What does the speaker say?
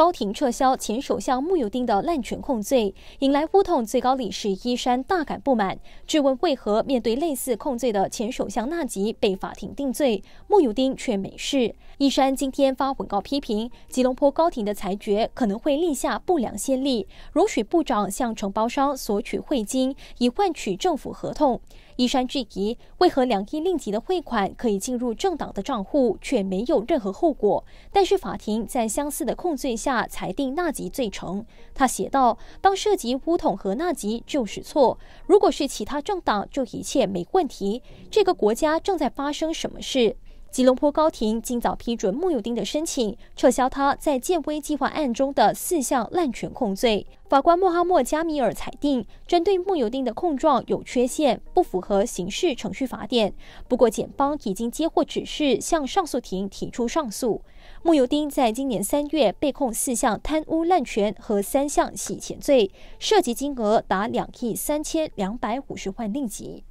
高庭撤销前首相穆尤丁的滥权控罪，引来乌统最高理事伊山大感不满，质问为何面对类似控罪的前首相纳吉被法庭定罪，穆尤丁却没事。伊山今天发文告批评，吉隆坡高庭的裁决可能会立下不良先例，容许部长向承包商索取汇金以换取政府合同。伊山质疑，为何两亿令吉的汇款可以进入政党的账户，却没有任何后果？但是法庭在相似的控罪下。裁定纳吉罪成。他写道：“当涉及乌统和纳吉，就是错。如果是其他政党，就一切没问题。这个国家正在发生什么事？”吉隆坡高庭今早批准穆尤丁的申请，撤销他在建威计划案中的四项滥权控罪。法官莫哈莫加米尔裁定，针对穆尤丁的控状有缺陷，不符合刑事程序法典。不过，检方已经接获指示，向上诉庭提出上诉。穆尤丁在今年三月被控四项贪污滥权和三项洗钱罪，涉及金额达两亿三千两百五十万令吉。